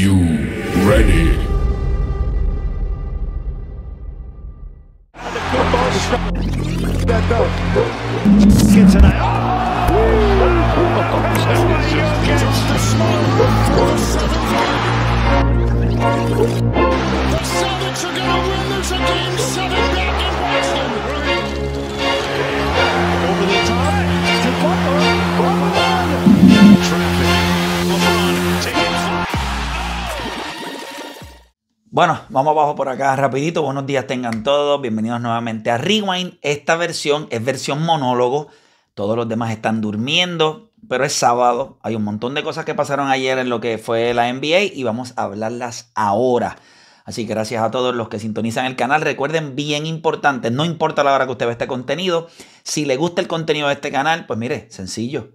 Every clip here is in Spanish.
You ready? Bueno, vamos abajo por acá rapidito. Buenos días tengan todos. Bienvenidos nuevamente a Rewind. Esta versión es versión monólogo. Todos los demás están durmiendo, pero es sábado. Hay un montón de cosas que pasaron ayer en lo que fue la NBA y vamos a hablarlas ahora. Así que gracias a todos los que sintonizan el canal. Recuerden, bien importante, no importa la hora que usted ve este contenido, si le gusta el contenido de este canal, pues mire, sencillo.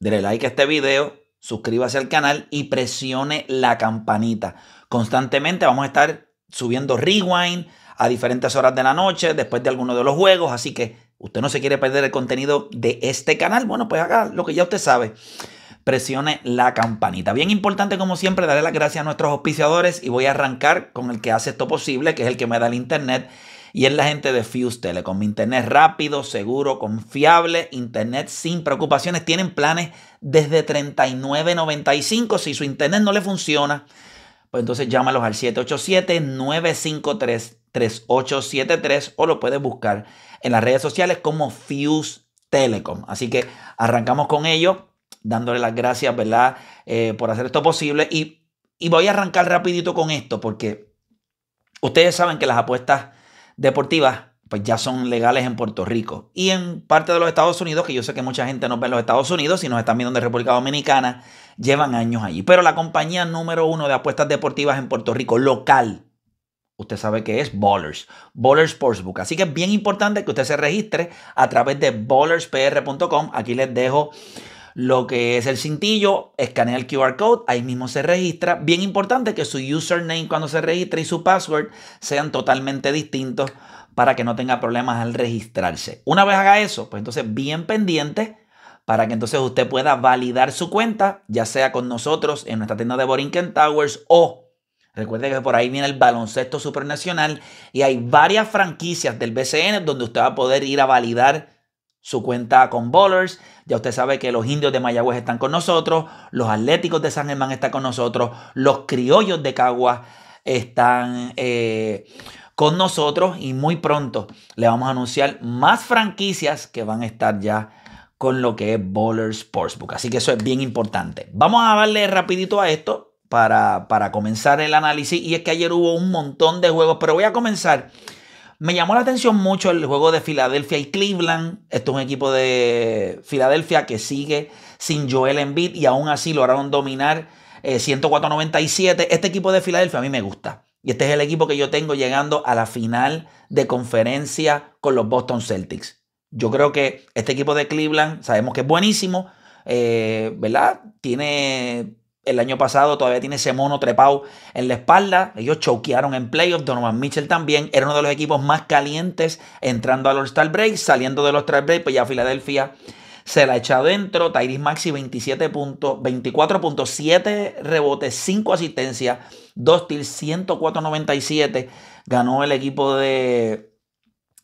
Dele like a este video, suscríbase al canal y presione la campanita Constantemente vamos a estar subiendo rewind a diferentes horas de la noche, después de alguno de los juegos, así que usted no se quiere perder el contenido de este canal, bueno, pues haga lo que ya usted sabe. Presione la campanita. Bien importante, como siempre, daré las gracias a nuestros auspiciadores y voy a arrancar con el que hace esto posible, que es el que me da el internet. Y es la gente de Fuse Telecom. Internet rápido, seguro, confiable, internet sin preocupaciones. Tienen planes desde $39.95. Si su internet no le funciona, pues entonces llámalos al 787-953-3873 o lo puedes buscar en las redes sociales como Fuse Telecom. Así que arrancamos con ello, dándole las gracias, ¿verdad?, eh, por hacer esto posible. Y, y voy a arrancar rapidito con esto porque ustedes saben que las apuestas deportivas pues ya son legales en Puerto Rico. Y en parte de los Estados Unidos, que yo sé que mucha gente no ve en los Estados Unidos, sino nos están viendo en República Dominicana, llevan años allí. Pero la compañía número uno de apuestas deportivas en Puerto Rico, local, usted sabe que es Ballers, Ballers Sportsbook. Así que es bien importante que usted se registre a través de ballerspr.com. Aquí les dejo lo que es el cintillo, escanea el QR code, ahí mismo se registra. Bien importante que su username cuando se registre y su password sean totalmente distintos para que no tenga problemas al registrarse. Una vez haga eso, pues entonces bien pendiente para que entonces usted pueda validar su cuenta, ya sea con nosotros en nuestra tienda de Borinquen Towers o recuerde que por ahí viene el baloncesto supernacional y hay varias franquicias del BCN donde usted va a poder ir a validar su cuenta con Bowlers. Ya usted sabe que los indios de Mayagüez están con nosotros, los atléticos de San Germán están con nosotros, los criollos de Caguas están. Eh, con nosotros y muy pronto le vamos a anunciar más franquicias que van a estar ya con lo que es Bowler Sportsbook. Así que eso es bien importante. Vamos a darle rapidito a esto para, comenzar el análisis. Y es que ayer hubo un montón de juegos, pero voy a comenzar. Me llamó la atención mucho el juego de Filadelfia y Cleveland. Esto es un equipo de Filadelfia que sigue sin Joel Embiid y aún así lograron dominar eh, Este equipo de Filadelfia a mí me gusta. Y este es el equipo que yo tengo llegando a la final de conferencia con los Boston Celtics. Yo creo que este equipo de Cleveland, sabemos que es buenísimo, eh, ¿verdad? Tiene el año pasado todavía tiene ese mono trepado en la espalda. Ellos choquearon en playoffs. Donovan Mitchell también era uno de los equipos más calientes entrando a los star Break, saliendo de los star Break, pues ya Filadelfia se la echa adentro. Tyrese Maxi 27 puntos, 24.7 rebotes, 5 asistencias, 2 tilts, 104.97. Ganó el equipo de,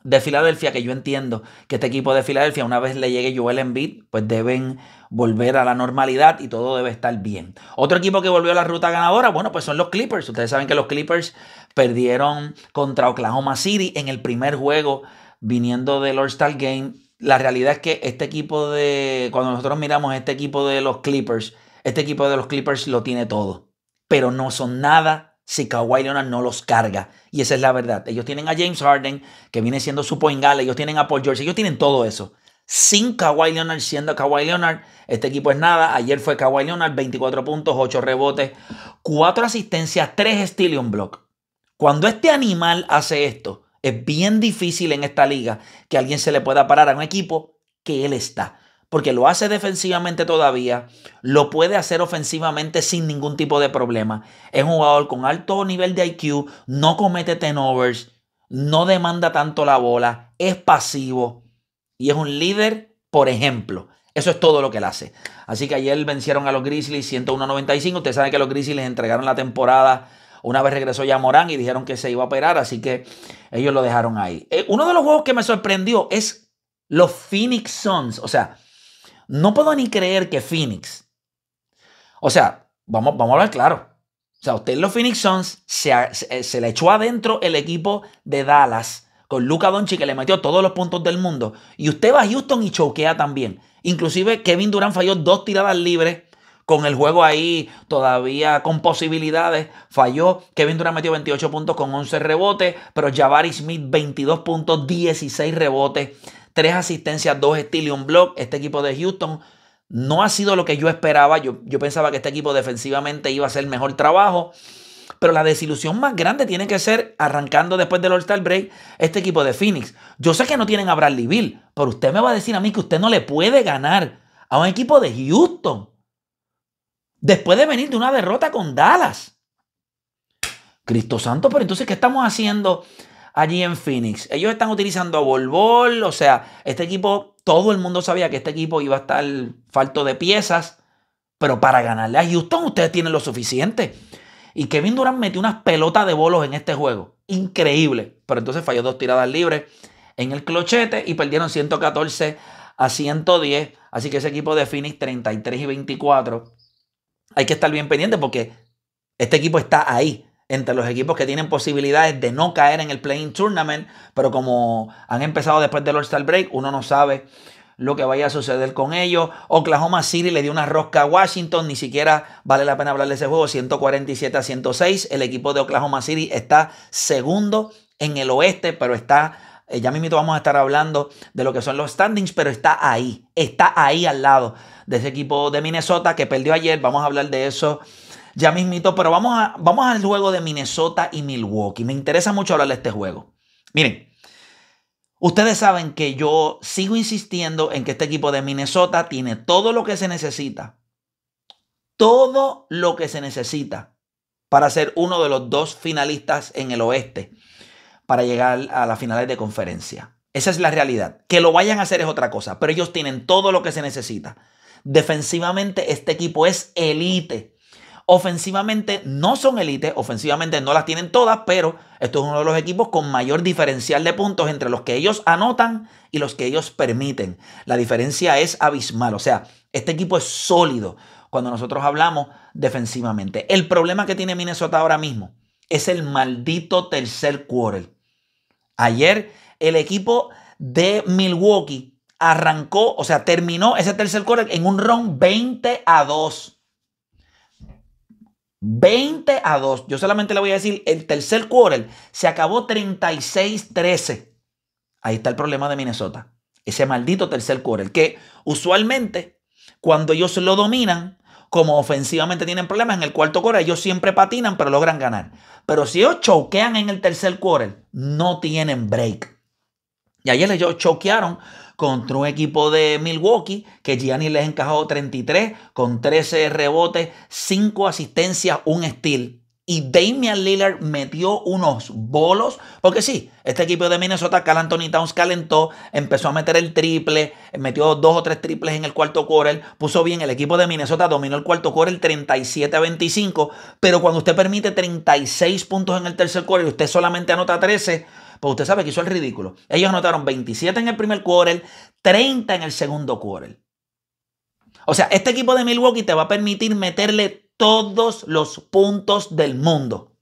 de Filadelfia, que yo entiendo que este equipo de Filadelfia, una vez le llegue Joel Embiid, pues deben volver a la normalidad y todo debe estar bien. Otro equipo que volvió a la ruta ganadora, bueno, pues son los Clippers. Ustedes saben que los Clippers perdieron contra Oklahoma City en el primer juego viniendo del All-Star Game la realidad es que este equipo de, cuando nosotros miramos este equipo de los Clippers, este equipo de los Clippers lo tiene todo, pero no son nada si Kawhi Leonard no los carga. Y esa es la verdad. Ellos tienen a James Harden, que viene siendo su point ellos tienen a Paul George, ellos tienen todo eso. Sin Kawhi Leonard siendo Kawhi Leonard, este equipo es nada. Ayer fue Kawhi Leonard, 24 puntos, 8 rebotes, 4 asistencias, 3 steal block. Cuando este animal hace esto, es bien difícil en esta liga que alguien se le pueda parar a un equipo que él está. Porque lo hace defensivamente todavía, lo puede hacer ofensivamente sin ningún tipo de problema. Es un jugador con alto nivel de IQ, no comete overs, no demanda tanto la bola, es pasivo y es un líder, por ejemplo. Eso es todo lo que él hace. Así que ayer vencieron a los Grizzlies 101-95. Ustedes saben que los Grizzlies les entregaron la temporada una vez regresó ya Morán y dijeron que se iba a operar, así que ellos lo dejaron ahí. Eh, uno de los juegos que me sorprendió es los Phoenix Suns. O sea, no puedo ni creer que Phoenix. O sea, vamos, vamos a ver claro. O sea, usted los Phoenix Suns eh, se, le echó adentro el equipo de Dallas con Luca Doncic que le metió todos los puntos del mundo. Y usted va a Houston y choquea también. Inclusive Kevin Durant falló dos tiradas libres con el juego ahí todavía con posibilidades, falló. Kevin Durant metió 28 puntos con 11 rebotes, pero Jabari Smith 22 puntos, 16 rebotes, 3 asistencias, 2 y un block. Este equipo de Houston no ha sido lo que yo esperaba. Yo, yo pensaba que este equipo defensivamente iba a hacer mejor trabajo. Pero la desilusión más grande tiene que ser, arrancando después del All-Star Break, este equipo de Phoenix. Yo sé que no tienen a Bradley Bill, pero usted me va a decir a mí que usted no le puede ganar a un equipo de Houston. Después de venir de una derrota con Dallas. Cristo Santo, pero entonces, ¿qué estamos haciendo allí en Phoenix? Ellos están utilizando a Volvol, o sea, este equipo, todo el mundo sabía que este equipo iba a estar falto de piezas, pero para ganarle a Houston ustedes tienen lo suficiente. Y Kevin Durant metió unas pelotas de bolos en este juego. Increíble. Pero entonces falló dos tiradas libres en el clochete y perdieron 114 a 110. Así que ese equipo de Phoenix 33 y 24 hay que estar bien pendiente porque este equipo está ahí, entre los equipos que tienen posibilidades de no caer en el playing tournament, pero como han empezado después del All-Star Break, uno no sabe lo que vaya a suceder con ellos. Oklahoma City le dio una rosca a Washington, ni siquiera vale la pena hablar de ese juego, 147 a 106. El equipo de Oklahoma City está segundo en el oeste, pero está eh, ya mismito vamos a estar hablando de lo que son los standings, pero está ahí, está ahí al lado de ese equipo de Minnesota que perdió ayer. Vamos a hablar de eso ya mismito, pero vamos, a, vamos al juego de Minnesota y Milwaukee. Me interesa mucho hablar de este juego. Miren, ustedes saben que yo sigo insistiendo en que este equipo de Minnesota tiene todo lo que se necesita. Todo lo que se necesita para ser uno de los dos finalistas en el oeste para llegar a las finales de conferencia. Esa es la realidad. Que lo vayan a hacer es otra cosa, pero ellos tienen todo lo que se necesita. Defensivamente este equipo es elite. Ofensivamente no son élite, ofensivamente no las tienen todas, pero esto es uno de los equipos con mayor diferencial de puntos entre los que ellos anotan y los que ellos permiten. La diferencia es abismal, o sea, este equipo es sólido cuando nosotros hablamos defensivamente. El problema que tiene Minnesota ahora mismo es el maldito tercer quarter. Ayer el equipo de Milwaukee arrancó, o sea, terminó ese tercer quarter en un ron 20 a 2. 20 a 2. Yo solamente le voy a decir, el tercer quarter se acabó 36-13. Ahí está el problema de Minnesota. Ese maldito tercer quarter, que usualmente cuando ellos lo dominan, como ofensivamente tienen problemas. En el cuarto quarter ellos siempre patinan, pero logran ganar. Pero si ellos choquean en el tercer quarter, no tienen break. Y ayer ellos choquearon contra un equipo de Milwaukee que Gianni les encajó 33 con 13 rebotes, 5 asistencias, un steal. Y Damian Lillard metió unos bolos. Porque sí, este equipo de Minnesota, Cal Anthony Towns calentó, empezó a meter el triple, metió dos o tres triples en el cuarto quarter, puso bien. El equipo de Minnesota dominó el cuarto quarter 37 a 25. Pero cuando usted permite 36 puntos en el tercer quarter y usted solamente anota 13, pues usted sabe que hizo el ridículo. Ellos anotaron 27 en el primer quarter, 30 en el segundo quarter. O sea, este equipo de Milwaukee te va a permitir meterle todos los puntos del mundo.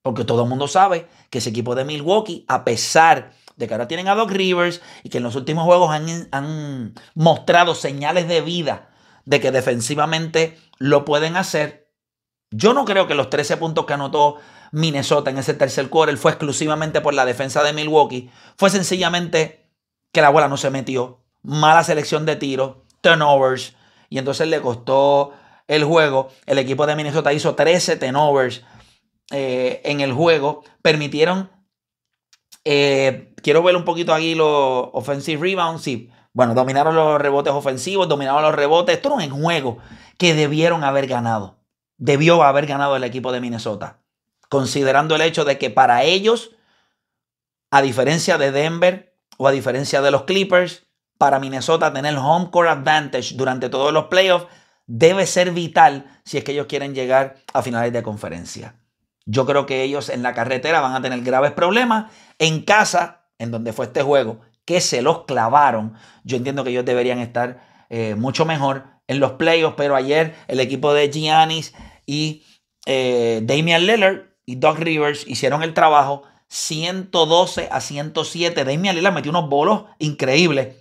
Porque todo el mundo sabe que ese equipo de Milwaukee, a pesar de que ahora tienen a Doc Rivers y que en los últimos juegos han, han mostrado señales de vida de que defensivamente lo pueden hacer, yo no creo que los 13 puntos que anotó Minnesota en ese tercer quarter fue exclusivamente por la defensa de Milwaukee. Fue sencillamente que la bola no se metió. Mala selección de tiros, turnovers. Y entonces le costó el juego. El equipo de Minnesota hizo 13 tenovers eh, en el juego. Permitieron. Eh, quiero ver un poquito aquí los offensive rebounds. Bueno, dominaron los rebotes ofensivos, dominaron los rebotes. Esto era un juego que debieron haber ganado. Debió haber ganado el equipo de Minnesota. Considerando el hecho de que para ellos, a diferencia de Denver o a diferencia de los Clippers, para Minnesota tener home court advantage durante todos los playoffs debe ser vital si es que ellos quieren llegar a finales de conferencia. Yo creo que ellos en la carretera van a tener graves problemas. En casa, en donde fue este juego, que se los clavaron, yo entiendo que ellos deberían estar eh, mucho mejor en los playoffs, pero ayer el equipo de Giannis y eh, Damian Lillard y Doc Rivers hicieron el trabajo 112 a 107. Damian Lillard metió unos bolos increíbles,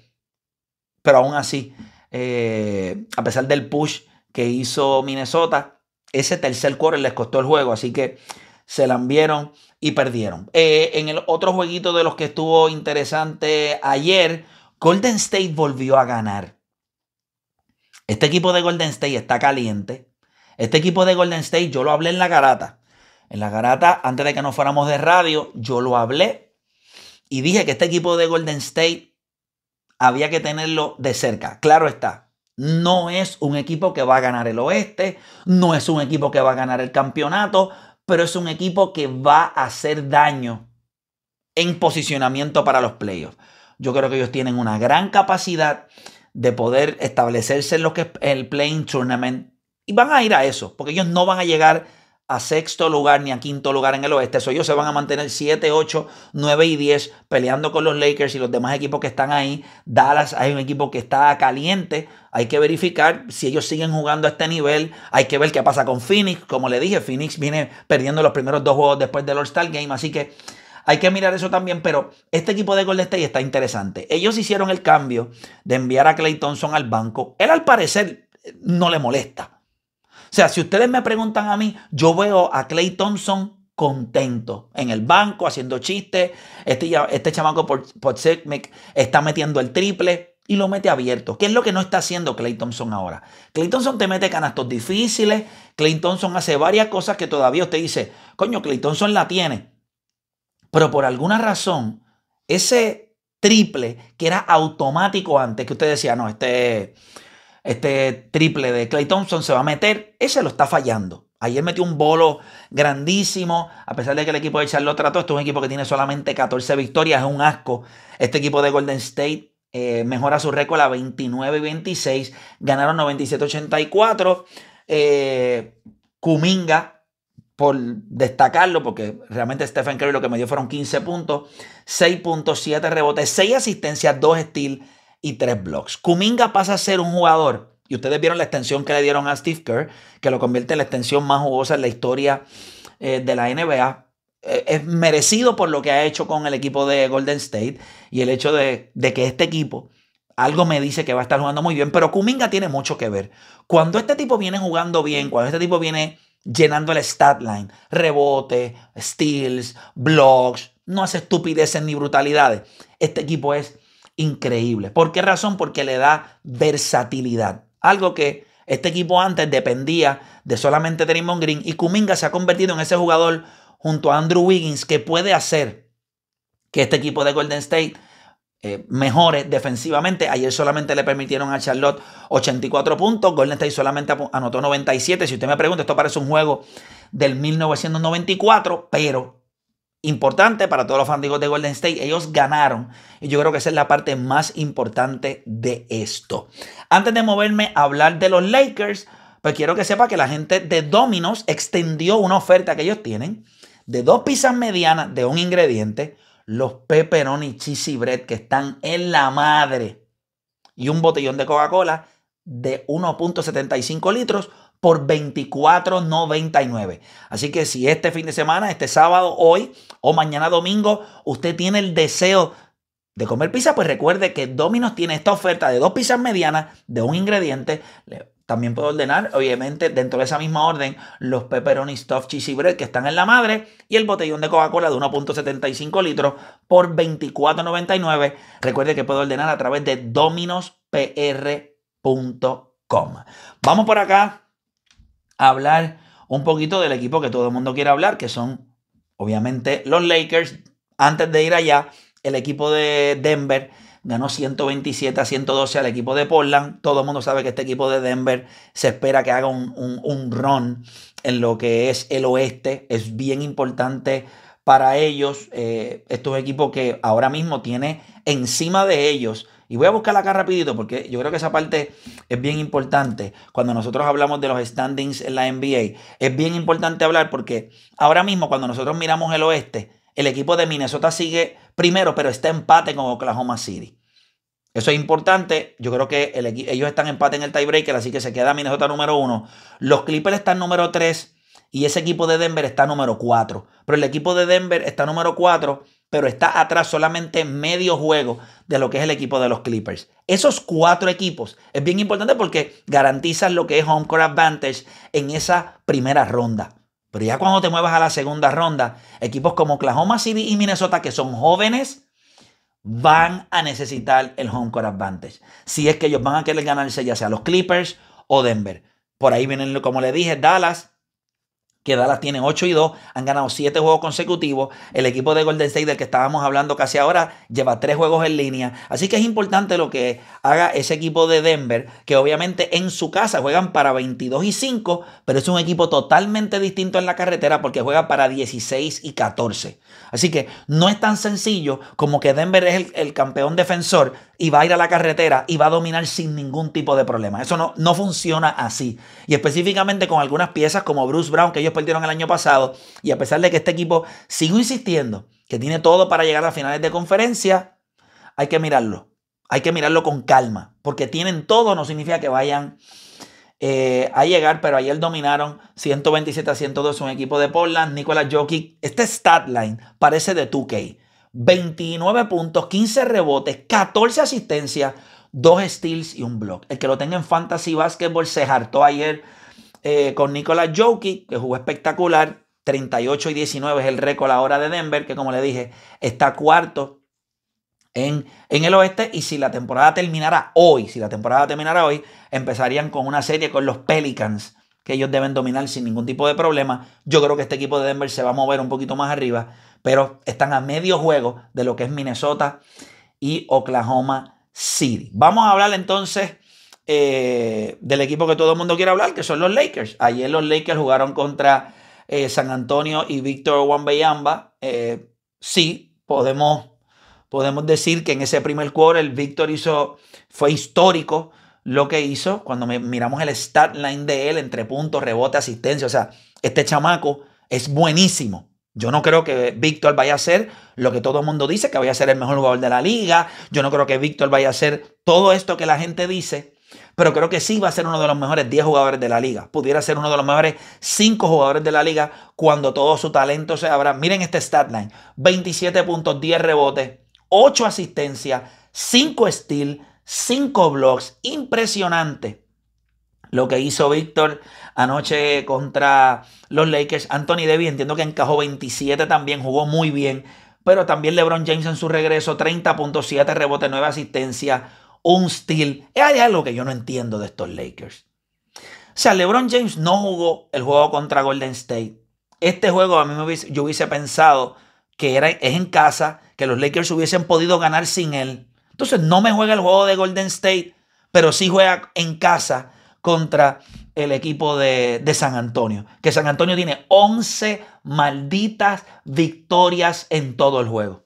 pero aún así eh, a pesar del push que hizo Minnesota, ese tercer quarter les costó el juego, así que se la vieron y perdieron. Eh, en el otro jueguito de los que estuvo interesante ayer, Golden State volvió a ganar. Este equipo de Golden State está caliente. Este equipo de Golden State, yo lo hablé en la garata. En la garata, antes de que nos fuéramos de radio, yo lo hablé y dije que este equipo de Golden State había que tenerlo de cerca. Claro está, no es un equipo que va a ganar el oeste, no es un equipo que va a ganar el campeonato, pero es un equipo que va a hacer daño en posicionamiento para los playoffs. Yo creo que ellos tienen una gran capacidad de poder establecerse en lo que es el playing tournament y van a ir a eso, porque ellos no van a llegar a sexto lugar ni a quinto lugar en el oeste. Soy ellos se van a mantener 7, 8, 9 y 10 peleando con los Lakers y los demás equipos que están ahí. Dallas hay un equipo que está caliente. Hay que verificar si ellos siguen jugando a este nivel. Hay que ver qué pasa con Phoenix. Como le dije, Phoenix viene perdiendo los primeros dos juegos después del All-Star Game. Así que hay que mirar eso también, pero este equipo de Golden State está interesante. Ellos hicieron el cambio de enviar a Clay Thompson al banco. Él al parecer no le molesta. O sea, si ustedes me preguntan a mí, yo veo a Clay Thompson contento en el banco, haciendo chistes. Este, este chamaco Potsecmic está metiendo el triple y lo mete abierto. ¿Qué es lo que no está haciendo Clay Thompson ahora? Clay Thompson te mete canastos difíciles. Clay Thompson hace varias cosas que todavía usted dice, coño, Clay Thompson la tiene. Pero por alguna razón, ese triple que era automático antes, que usted decía, no, este este triple de Clay Thompson se va a meter, ese lo está fallando. Ayer metió un bolo grandísimo, a pesar de que el equipo de Charlotte trató, este es un equipo que tiene solamente 14 victorias, es un asco. Este equipo de Golden State eh, mejora su récord a 29 y 26, ganaron 97-84. Eh, Kuminga por destacarlo, porque realmente Stephen Curry lo que me dio fueron 15 puntos, 7 rebotes, 6 asistencias, 2 steals, y tres blocks. Kuminga pasa a ser un jugador, y ustedes vieron la extensión que le dieron a Steve Kerr, que lo convierte en la extensión más jugosa en la historia eh, de la NBA. Eh, es merecido por lo que ha hecho con el equipo de Golden State y el hecho de, de que este equipo algo me dice que va a estar jugando muy bien, pero Kuminga tiene mucho que ver. Cuando este tipo viene jugando bien, cuando este tipo viene llenando el stat line, rebote, steals, blocks, no hace estupideces ni brutalidades, este equipo es increíble. ¿Por qué razón? Porque le da versatilidad. Algo que este equipo antes dependía de solamente Draymond Green y Kuminga se ha convertido en ese jugador junto a Andrew Wiggins que puede hacer que este equipo de Golden State eh, mejore defensivamente. Ayer solamente le permitieron a Charlotte 84 puntos. Golden State solamente anotó 97. Si usted me pregunta, esto parece un juego del 1994, pero importante para todos los fanáticos de Golden State. Ellos ganaron y yo creo que esa es la parte más importante de esto. Antes de moverme a hablar de los Lakers, pues quiero que sepa que la gente de Domino's extendió una oferta que ellos tienen de dos pizzas medianas de un ingrediente, los pepperoni cheesy bread que están en la madre y un botellón de Coca-Cola de 1.75 litros por 24.99. Así que si este fin de semana, este sábado, hoy o mañana domingo, usted tiene el deseo de comer pizza, pues recuerde que Domino's tiene esta oferta de dos pizzas medianas de un ingrediente. También puedo ordenar, obviamente, dentro de esa misma orden, los pepperoni stuffed cheesy bread que están en la madre y el botellón de Coca-Cola de 1.75 litros por $24.99. Recuerde que puedo ordenar a través de dominospr.com. Vamos por acá hablar un poquito del equipo que todo el mundo quiere hablar, que son obviamente los Lakers. Antes de ir allá, el equipo de Denver ganó 127 a 112 al equipo de Portland. Todo el mundo sabe que este equipo de Denver se espera que haga un, un, un run en lo que es el oeste. Es bien importante para ellos, eh, estos equipos que ahora mismo tiene encima de ellos. Y voy a buscarla acá rapidito porque yo creo que esa parte es bien importante. Cuando nosotros hablamos de los standings en la NBA, es bien importante hablar porque ahora mismo cuando nosotros miramos el oeste, el equipo de Minnesota sigue primero, pero está empate con Oklahoma City. Eso es importante. Yo creo que ellos están empate en el tiebreaker, así que se queda Minnesota número uno. Los Clippers están número tres. Y ese equipo de Denver está número 4. Pero el equipo de Denver está número 4, pero está atrás solamente medio juego de lo que es el equipo de los Clippers. Esos cuatro equipos es bien importante porque garantizan lo que es home court advantage en esa primera ronda. Pero ya cuando te muevas a la segunda ronda, equipos como Oklahoma City y Minnesota, que son jóvenes, van a necesitar el home court advantage. Si es que ellos van a querer ganarse ya sea los Clippers o Denver. Por ahí vienen, como le dije, Dallas, que Dallas tiene 8 y 2, han ganado 7 juegos consecutivos. El equipo de Golden State del que estábamos hablando casi ahora lleva 3 juegos en línea. Así que es importante lo que haga ese equipo de Denver, que obviamente en su casa juegan para 22 y 5, pero es un equipo totalmente distinto en la carretera porque juega para 16 y 14. Así que no es tan sencillo como que Denver es el, el campeón defensor y va a ir a la carretera y va a dominar sin ningún tipo de problema. Eso no, funciona así. Y específicamente con algunas piezas como Bruce Brown, que ellos perdieron el año pasado, y a pesar de que este equipo, sigue insistiendo, que tiene todo para llegar a finales de conferencia, hay que mirarlo. Hay que mirarlo con calma, porque tienen todo, no significa que vayan eh, a llegar, pero ayer dominaron 127 a 102 un equipo de Portland. Nicolas Jokic, este stat line parece de 2K. 29 puntos, 15 rebotes, 14 asistencias, 2 steals y un block. El que lo tenga en Fantasy Basketball se hartó ayer eh, con Nicolas Joki que jugó espectacular. 38 y 19 es el récord ahora de Denver, que como le dije, está cuarto en, en, el oeste. Y si la temporada terminara hoy, si la temporada terminara hoy, empezarían con una serie con los Pelicans, que ellos deben dominar sin ningún tipo de problema. Yo creo que este equipo de Denver se va a mover un poquito más arriba pero están a medio juego de lo que es Minnesota y Oklahoma City. Vamos a hablar entonces eh, del equipo que todo el mundo quiere hablar, que son los Lakers. Ayer los Lakers jugaron contra eh, San Antonio y Víctor Wambeyamba. Eh, sí, podemos, podemos decir que en ese primer cuarto el Víctor hizo, fue histórico lo que hizo cuando miramos el stat line de él entre puntos, rebote, asistencia. O sea, este chamaco es buenísimo. Yo no creo que Víctor vaya a ser lo que todo el mundo dice, que vaya a ser el mejor jugador de la liga. Yo no creo que Víctor vaya a ser todo esto que la gente dice, pero creo que sí va a ser uno de los mejores 10 jugadores de la liga. Pudiera ser uno de los mejores 5 jugadores de la liga cuando todo su talento se abra. Miren este stat line. 27 puntos, 10 rebotes, 8 asistencias, 5 steals, 5 blocks. Impresionante lo que hizo Víctor anoche contra los Lakers. Anthony Davis entiendo que encajó 27 también, jugó muy bien. Pero también LeBron James en su regreso, 30.7 rebote, 9 asistencia, un steal. Hay algo que yo no entiendo de estos Lakers. O sea, LeBron James no jugó el juego contra Golden State. Este juego a mí me yo hubiese pensado que era, es en casa, que los Lakers hubiesen podido ganar sin él. Entonces no me juega el juego de Golden State, pero sí juega en casa contra el equipo de, de, San Antonio. Que San Antonio tiene 11 malditas victorias en todo el juego.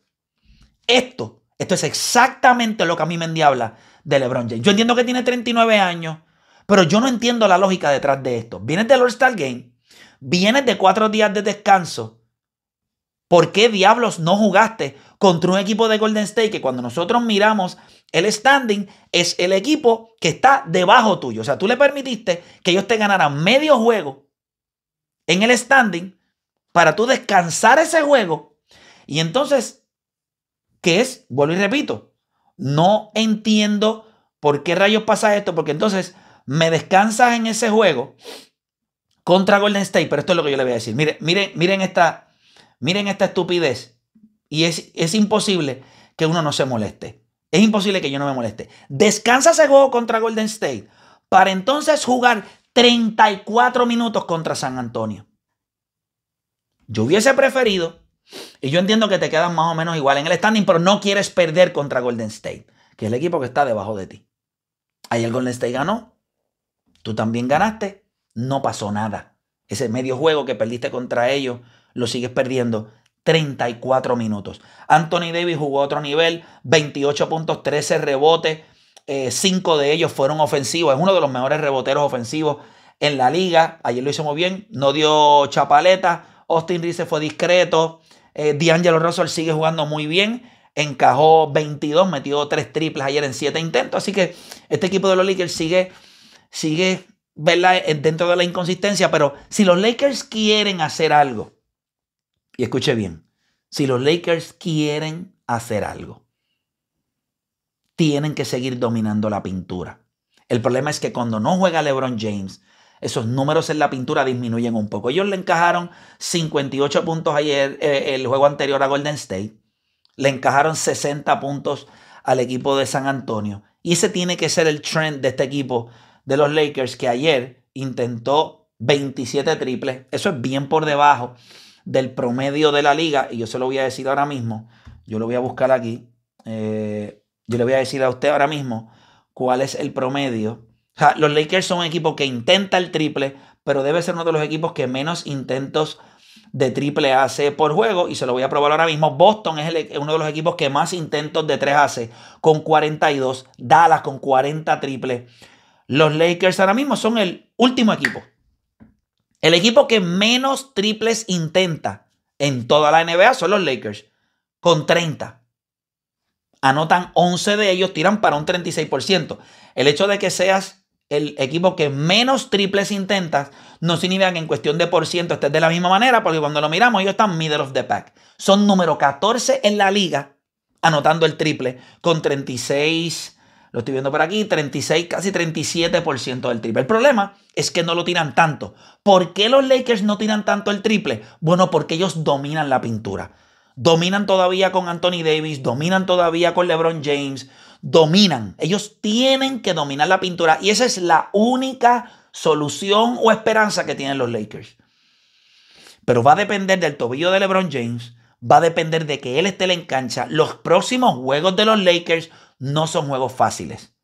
Esto, esto es exactamente lo que a mí me endiabla de LeBron James. Yo entiendo que tiene 39 años, pero yo no entiendo la lógica detrás de esto. Vienes del All-Star Game, vienes de cuatro días de descanso ¿Por qué diablos no jugaste contra un equipo de Golden State que cuando nosotros miramos el standing es el equipo que está debajo tuyo? O sea, tú le permitiste que ellos te ganaran medio juego en el standing para tú descansar ese juego y entonces, ¿qué es? Vuelvo y repito, no entiendo por qué rayos pasa esto, porque entonces me descansas en ese juego contra Golden State, pero esto es lo que yo le voy a decir. Miren, miren, miren esta, Miren esta estupidez. Y es, es imposible que uno no se moleste. Es imposible que yo no me moleste. Descansa ese juego contra Golden State para entonces jugar 34 minutos contra San Antonio. Yo hubiese preferido, y yo entiendo que te quedan más o menos igual en el standing, pero no quieres perder contra Golden State, que es el equipo que está debajo de ti. el Golden State ganó, tú también ganaste, no pasó nada. Ese medio juego que perdiste contra ellos lo sigues perdiendo. 34 minutos. Anthony Davis jugó otro nivel, 28 puntos, 13 rebotes, 5 eh, de ellos fueron ofensivos, es uno de los mejores reboteros ofensivos en la liga, ayer lo hizo muy bien, no dio chapaleta, Austin Reese fue discreto, eh, D'Angelo Russell sigue jugando muy bien, encajó 22, metió 3 triples ayer en 7 intentos, así que este equipo de los Lakers sigue, sigue ¿verdad? Eh, dentro de la inconsistencia, pero si los Lakers quieren hacer algo, y escuche bien, si los Lakers quieren hacer algo, tienen que seguir dominando la pintura. El problema es que cuando no juega LeBron James, esos números en la pintura disminuyen un poco. Ellos le encajaron 58 puntos ayer, eh, el juego anterior a Golden State. Le encajaron 60 puntos al equipo de San Antonio. Y ese tiene que ser el trend de este equipo de los Lakers que ayer intentó 27 triples. Eso es bien por debajo del promedio de la liga, y yo se lo voy a decir ahora mismo, yo lo voy a buscar aquí, eh, yo le voy a decir a usted ahora mismo cuál es el promedio. los Lakers son un equipo que intenta el triple, pero debe ser uno de los equipos que menos intentos de triple hace por juego y se lo voy a probar ahora mismo. Boston es e, uno de los equipos que más intentos de tres hace con 42, Dallas con 40 triples. Los Lakers ahora mismo son el último equipo el equipo que menos triples intenta en toda la NBA son los Lakers, con 30. Anotan 11 de ellos, tiran para un 36%. El hecho de que seas el equipo que menos triples intentas no significa que en cuestión de por ciento estés de la misma manera, porque cuando lo miramos ellos están middle of the pack. Son número 14 en la liga, anotando el triple, con 36 lo estoy viendo por aquí, 36, casi 37% del triple. El problema es que no lo tiran tanto. ¿Por qué los Lakers no tiran tanto el triple? Bueno, porque ellos dominan la pintura. Dominan todavía con Anthony Davis, dominan todavía con LeBron James, dominan. Ellos tienen que dominar la pintura y esa es la única solución o esperanza que tienen los Lakers. Pero va a depender del tobillo de LeBron James, va a depender de que él esté en cancha. Los próximos juegos de los Lakers no son juegos fáciles.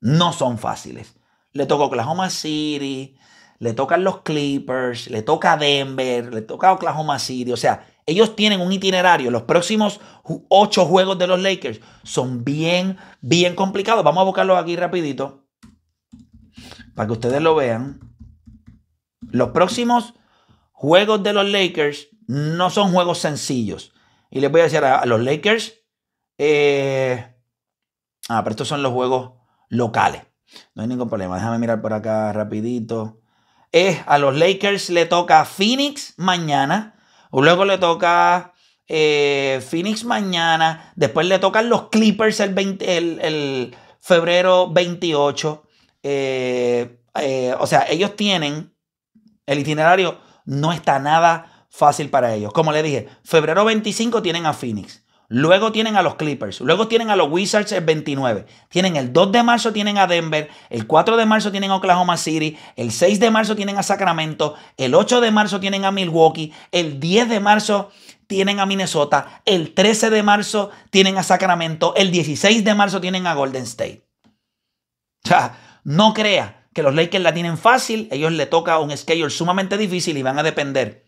No son fáciles. Le toca Oklahoma City, le tocan los Clippers, le toca Denver, le toca Oklahoma City. O sea, ellos tienen un itinerario. Los próximos ocho juegos de los Lakers son bien, bien complicados. Vamos a buscarlos aquí rapidito para que ustedes lo vean. Los próximos juegos de los Lakers no son juegos sencillos. Y les voy a decir a los Lakers, eh, Ah, pero estos son los juegos locales. No hay ningún problema. Déjame mirar por acá rapidito. a los Lakers le toca Phoenix mañana. Luego le toca eh, Phoenix mañana. Después le tocan los Clippers el, el, febrero 28. Eh, eh, o sea, ellos tienen. El itinerario no está nada fácil para ellos. Como le dije, febrero 25 tienen a Phoenix. Luego tienen a los Clippers. Luego tienen a los Wizards el 29. Tienen el 2 de marzo, tienen a Denver. El 4 de marzo tienen a Oklahoma City. El 6 de marzo tienen a Sacramento. El 8 de marzo tienen a Milwaukee. El 10 de marzo tienen a Minnesota. El 13 de marzo tienen a Sacramento. El 16 de marzo tienen a Golden State. O sea, no crea que los Lakers la tienen fácil. Ellos le toca un schedule sumamente difícil y van a depender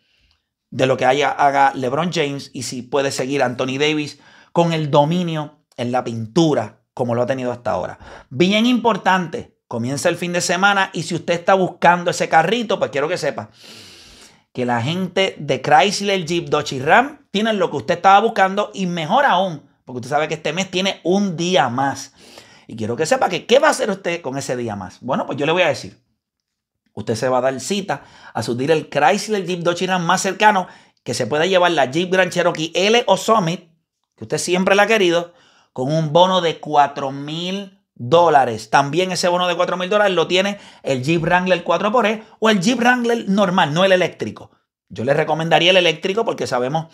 de lo que haya, haga LeBron James y si puede seguir Anthony Davis con el dominio en la pintura como lo ha tenido hasta ahora. Bien importante, comienza el fin de semana y si usted está buscando ese carrito, pues quiero que sepa que la gente de Chrysler, Jeep, Dodge y Ram tienen lo que usted estaba buscando y mejor aún, porque usted sabe que este mes tiene un día más. Y quiero que sepa que qué va a hacer usted con ese día más. Bueno, pues yo le voy a decir. Usted se va a dar cita a subir el Chrysler Jeep Dodge Ram más cercano que se pueda llevar la Jeep Grand Cherokee L o Summit, que usted siempre la ha querido, con un bono de 4 mil dólares. También ese bono de 4 mil dólares lo tiene el Jeep Wrangler 4xE o el Jeep Wrangler normal, no el eléctrico. Yo le recomendaría el eléctrico porque sabemos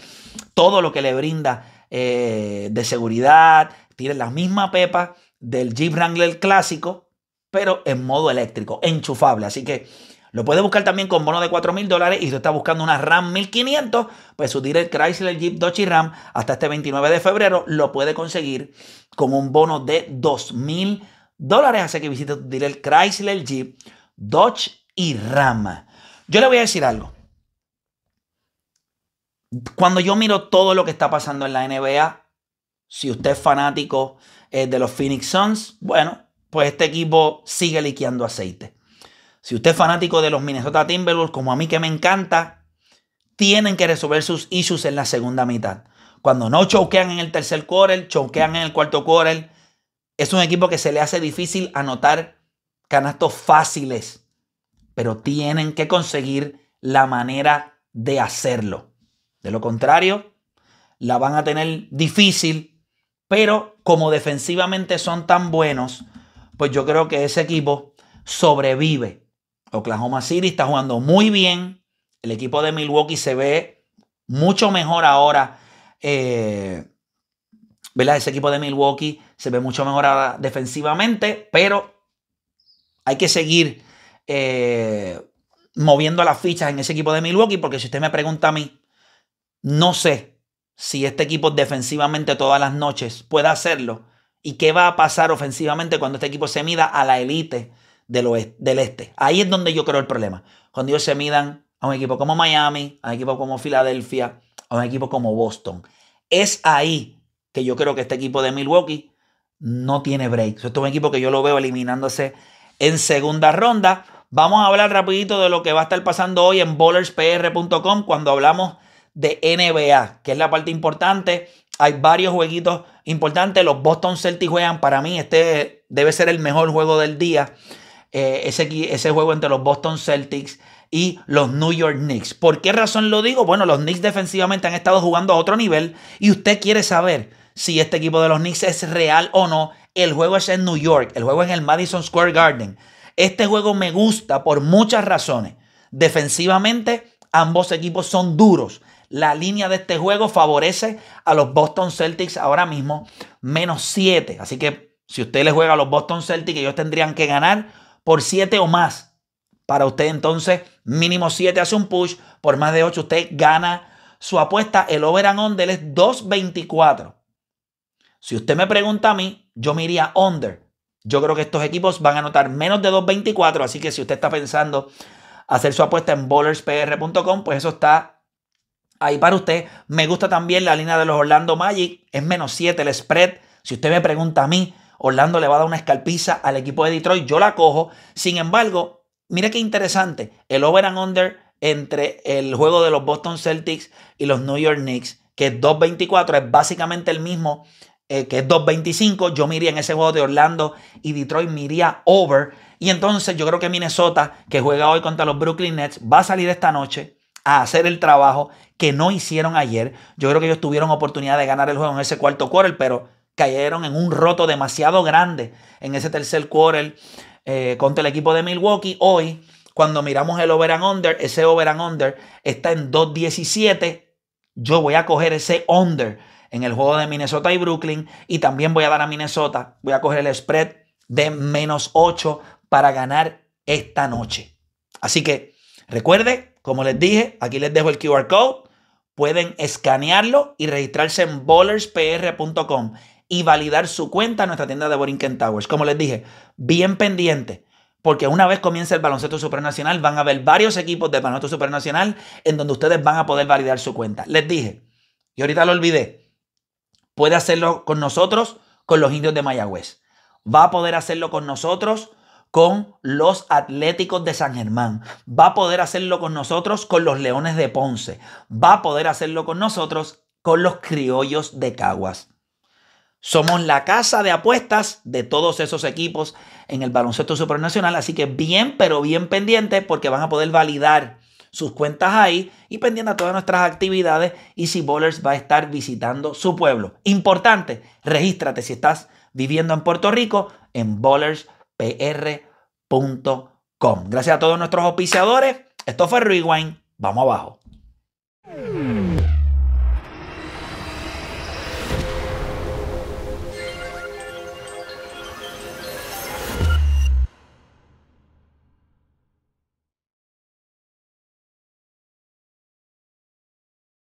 todo lo que le brinda eh, de seguridad. Tiene la misma pepa del Jeep Wrangler clásico, pero en modo eléctrico, enchufable. Así que lo puede buscar también con bono de $4,000 mil dólares y usted está buscando una RAM 1500, pues su Direct Chrysler Jeep Dodge y Ram hasta este 29 de febrero lo puede conseguir con un bono de $2,000 mil dólares. Así que visita tu Direct Chrysler Jeep Dodge y Ram. Yo le voy a decir algo. Cuando yo miro todo lo que está pasando en la NBA, si usted es fanático eh, de los Phoenix Suns, bueno, pues este equipo sigue liqueando aceite. Si usted es fanático de los Minnesota Timberwolves, como a mí que me encanta, tienen que resolver sus issues en la segunda mitad. Cuando no choquean en el tercer quarter, choquean en el cuarto quarter. Es un equipo que se le hace difícil anotar canastos fáciles, pero tienen que conseguir la manera de hacerlo. De lo contrario, la van a tener difícil, pero como defensivamente son tan buenos, pues yo creo que ese equipo sobrevive. Oklahoma City está jugando muy bien. El equipo de Milwaukee se ve mucho mejor ahora. Eh, ese equipo de Milwaukee se ve mucho mejor ahora defensivamente, pero hay que seguir eh, moviendo las fichas en ese equipo de Milwaukee, porque si usted me pregunta a mí, no sé si este equipo defensivamente todas las noches puede hacerlo y qué va a pasar ofensivamente cuando este equipo se mida a la élite del, del este. Ahí es donde yo creo el problema. Cuando ellos se midan a un equipo como Miami, a un equipo como Filadelfia, a un equipo como Boston. Es ahí que yo creo que este equipo de Milwaukee no tiene break. Esto es un equipo que yo lo veo eliminándose en segunda ronda. Vamos a hablar rapidito de lo que va a estar pasando hoy en bowlerspr.com cuando hablamos de NBA, que es la parte importante. Hay varios jueguitos importantes. Los Boston Celtics juegan. Para mí, este debe ser el mejor juego del día. Eh, ese, ese juego entre los Boston Celtics y los New York Knicks. ¿Por qué razón lo digo? Bueno, los Knicks defensivamente han estado jugando a otro nivel y usted quiere saber si este equipo de los Knicks es real o no. El juego es en New York, el juego es en el Madison Square Garden. Este juego me gusta por muchas razones. Defensivamente Ambos equipos son duros. La línea de este juego favorece a los Boston Celtics ahora mismo menos 7. Así que si usted le juega a los Boston Celtics, ellos tendrían que ganar por 7 o más. Para usted entonces, mínimo 7 hace un push. Por más de 8 usted gana su apuesta. El over and under es 2.24. Si usted me pregunta a mí, yo me iría under. Yo creo que estos equipos van a anotar menos de 2.24, así que si usted está pensando hacer su apuesta en bowlerspr.com, pues eso está ahí para usted. Me gusta también la línea de los Orlando Magic, es menos 7 el spread. Si usted me pregunta a mí, Orlando le va a dar una escalpiza al equipo de Detroit, yo la cojo. Sin embargo, mire qué interesante, el over and under entre el juego de los Boston Celtics y los New York Knicks, que es 2.24, es básicamente el mismo eh, que es 2.25. Yo miría en ese juego de Orlando y Detroit miría over. Y entonces yo creo que Minnesota, que juega hoy contra los Brooklyn Nets, va a salir esta noche a hacer el trabajo que no hicieron ayer. Yo creo que ellos tuvieron oportunidad de ganar el juego en ese cuarto quarter, pero cayeron en un roto demasiado grande en ese tercer quarter eh, contra el equipo de Milwaukee. Hoy, cuando miramos el over and under, ese over and under está en 2.17. Yo voy a coger ese under en el juego de Minnesota y Brooklyn y también voy a dar a Minnesota, voy a coger el spread de menos 8 para ganar esta noche. Así que recuerde, como les dije, aquí les dejo el QR code. Pueden escanearlo y registrarse en bowlerspr.com y validar su cuenta en nuestra tienda de Kent Towers. Como les dije, bien pendiente, porque una vez comience el baloncesto supranacional, van a haber varios equipos de baloncesto supranacional en donde ustedes van a poder validar su cuenta. Les dije, y ahorita lo olvidé, puede hacerlo con nosotros, con los indios de Mayagüez. Va a poder hacerlo con nosotros, con los Atléticos de San Germán. Va a poder hacerlo con nosotros con los Leones de Ponce. Va a poder hacerlo con nosotros con los Criollos de Caguas. Somos la casa de apuestas de todos esos equipos en el baloncesto supranacional, así que bien, pero bien pendiente porque van a poder validar sus cuentas ahí y pendiente a todas nuestras actividades. y si Bowlers va a estar visitando su pueblo. Importante, regístrate si estás viviendo en Puerto Rico en Bowlers.com pr.com. Gracias a todos nuestros oficiadores. Esto fue Rewind. Vamos abajo.